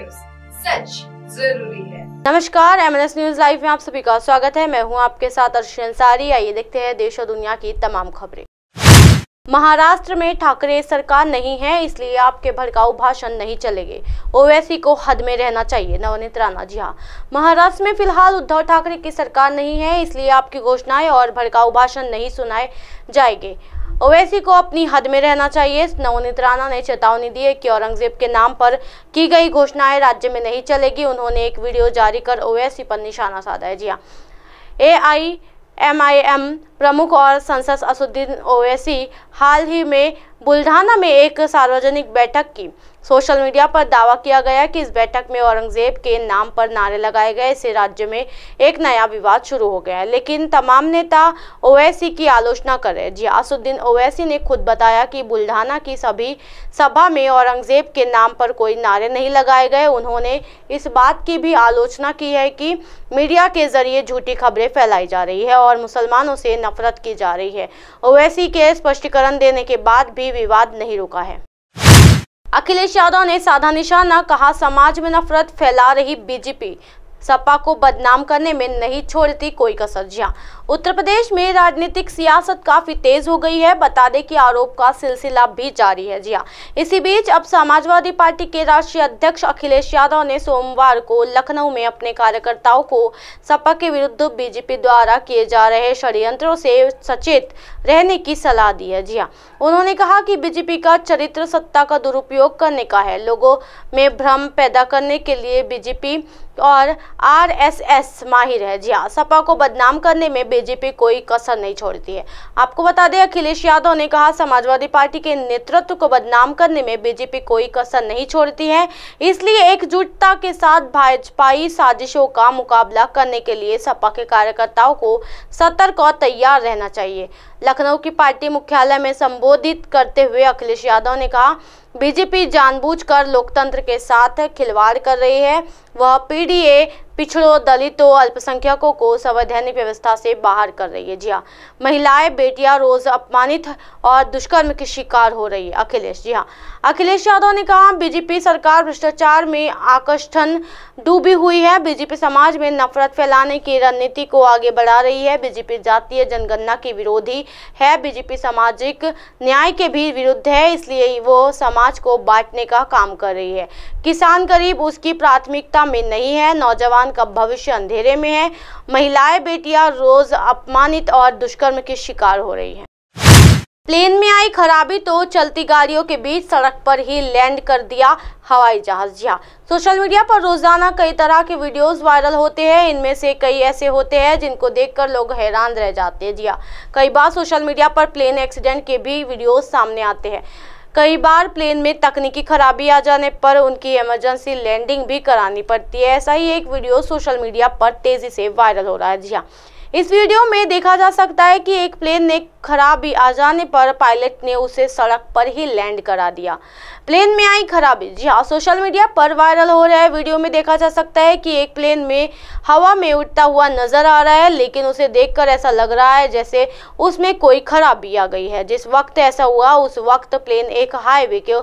news सच जरूरी है नमस्कार एम न्यूज लाइव में आप सभी का स्वागत है मैं हूं आपके साथ अर्शी अंसारी आइए देखते हैं देश और दुनिया की तमाम खबरें महाराष्ट्र में ठाकरे सरकार नहीं है इसलिए आपके भड़काऊ भाषण नहीं चलेंगे ओवैसी को हद में रहना चाहिए नवनीत राणा जी हाँ महाराष्ट्र में फिलहाल उद्धव ठाकरे की सरकार नहीं है इसलिए आपकी घोषणाएं और भड़काऊ भाषण नहीं सुनाए जाएंगे ओवैसी को अपनी हद में रहना चाहिए नवनीत राणा ने चेतावनी दी है कि औरंगजेब के नाम पर की गई घोषणाएं राज्य में नहीं चलेगी उन्होंने एक वीडियो जारी कर ओवैसी पर निशाना साधा है जी हाँ ए आई एम प्रमुख और संसद असुद्दीन ओवैसी हाल ही में बुल्ढाना में एक सार्वजनिक बैठक की सोशल मीडिया पर दावा किया गया कि इस बैठक में औरंगजेब के नाम पर नारे लगाए गए इससे राज्य में एक नया विवाद शुरू हो गया है लेकिन तमाम नेता ओवैसी की आलोचना कर रहे हैं जियासुद्दीन ओवैसी ने खुद बताया कि बुल्ढाना की सभी सभा में औरंगजेब के नाम पर कोई नारे नहीं लगाए गए उन्होंने इस बात की भी आलोचना की है कि मीडिया के जरिए झूठी खबरें फैलाई जा रही है और मुसलमानों से नफरत की जा रही है ओवैसी के स्पष्टीकरण देने के बाद भी विवाद नहीं रुका है अखिलेश यादव ने साधा निशाना कहा समाज में नफरत फैला रही बीजेपी सपा को बदनाम करने में नहीं छोड़ती कोई कसर जिया उत्तर प्रदेश में राजनीतिक सियासत काफी तेज हो गई है बता दें कि आरोप का सिलसिला भी जारी है जिया इसी बीच अब समाजवादी पार्टी के राष्ट्रीय अध्यक्ष अखिलेश यादव ने सोमवार को लखनऊ में अपने कार्यकर्ताओं को सपा के विरुद्ध बीजेपी द्वारा किए जा रहे षड्यंत्रों से सचेत रहने की सलाह दी है जिया उन्होंने कहा कि बीजेपी का चरित्र सत्ता का दुरुपयोग करने का है लोगों में भ्रम पैदा करने के लिए बीजेपी और आरएसएस माहिर है जी हाँ सपा को बदनाम करने में बीजेपी कोई कसर नहीं छोड़ती है आपको बता दें अखिलेश यादव ने कहा समाजवादी पार्टी के नेतृत्व को बदनाम करने में बीजेपी कोई कसर नहीं छोड़ती है इसलिए एकजुटता के साथ भाजपाई साजिशों का मुकाबला करने के लिए सपा के कार्यकर्ताओं को सतर्क और तैयार रहना चाहिए लखनऊ की पार्टी मुख्यालय में संबोधित करते हुए अखिलेश यादव ने कहा बीजेपी जानबूझकर लोकतंत्र के साथ खिलवाड़ कर रही है वह पीडीए पिछड़ों दलितों अल्पसंख्यकों को संवैधानिक व्यवस्था से बाहर कर रही है जी हाँ महिलाएं बेटियां रोज अपमानित और दुष्कर्म की शिकार हो रही है अखिलेश जी हाँ अखिलेश यादव ने कहा बीजेपी सरकार भ्रष्टाचार में आकर्षण डूबी हुई है बीजेपी समाज में नफरत फैलाने की रणनीति को आगे बढ़ा रही है बीजेपी जातीय जनगणना की विरोधी है बीजेपी सामाजिक न्याय के भी विरुद्ध है इसलिए वो समाज को बांटने का काम कर रही है किसान गरीब उसकी प्राथमिकता में नहीं है नौजवान संतान का भविष्य अंधेरे में है महिलाएं बेटियां रोज अपमानित और दुष्कर्म के शिकार हो रही हैं प्लेन में आई खराबी तो चलती गाड़ियों के बीच सड़क पर ही लैंड कर दिया हवाई जहाज जी हाँ सोशल मीडिया पर रोजाना कई तरह के वीडियोस वायरल होते हैं इनमें से कई ऐसे होते हैं जिनको देखकर लोग हैरान रह जाते हैं जी हाँ कई बार सोशल मीडिया पर प्लेन एक्सीडेंट के भी वीडियोस सामने आते हैं कई बार प्लेन में तकनीकी खराबी आ जाने पर उनकी इमरजेंसी लैंडिंग भी करानी पड़ती है ऐसा ही एक वीडियो सोशल मीडिया पर तेजी से वायरल हो रहा है जी हाँ इस वीडियो में देखा जा सकता है कि एक प्लेन ने खराबी आ जाने पर पायलट ने उसे सड़क पर ही लैंड करा दिया प्लेन में आई खराबी जी हाँ सोशल मीडिया पर वायरल हो रहा है वीडियो में देखा जा सकता है कि एक प्लेन में हवा में उठता हुआ नजर आ रहा है लेकिन उसे देखकर ऐसा लग रहा है जैसे उसमें कोई खराबी आ गई है जिस वक्त ऐसा हुआ उस वक्त प्लेन एक हाईवे के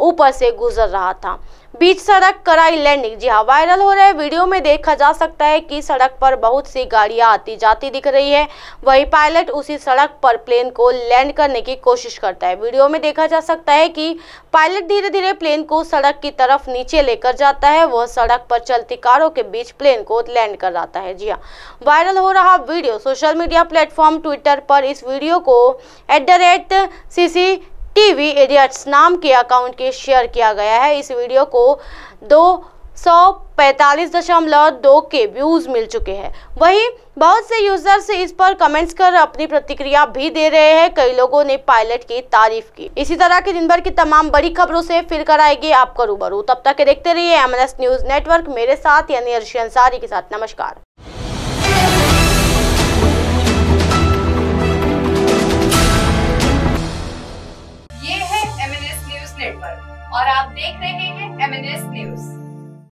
ऊपर से गुजर रहा था बीच सड़क कराई लैंडिंग जी हाँ वायरल हो रहे वीडियो में देखा जा सकता है कि सड़क पर बहुत सी गाड़ियां आती जाती दिख रही है वही पायलट उसी सड़क पर प्लेन को लैंड करने की कोशिश करता है वीडियो में देखा जा सकता है कि पायलट धीरे धीरे प्लेन को सड़क की तरफ नीचे लेकर जाता है वह सड़क पर चलती कारों के बीच प्लेन को लैंड कर रहा है जी हाँ वायरल हो रहा video social media platform Twitter पर इस वीडियो को at the rate C C TV idiots नाम के अकाउंट के शेयर किया गया है इस वीडियो को दो सौ पैंतालीस दशमलव दो के व्यूज़ मिल चुके हैं वहीं बहुत से यूज़र्स इस पर कमेंट्स कर अपनी प्रतिक्रिया भी दे रहे हैं कई लोगों ने पायलट की तारीफ की इसी तरह के दिन भर की तमाम बड़ी खबरों से फिर कराएगी आपका रूबरू तब तक के देखते रहिए एम न्यूज़ नेटवर्क मेरे साथ यानी अर्शी अंसारी के साथ नमस्कार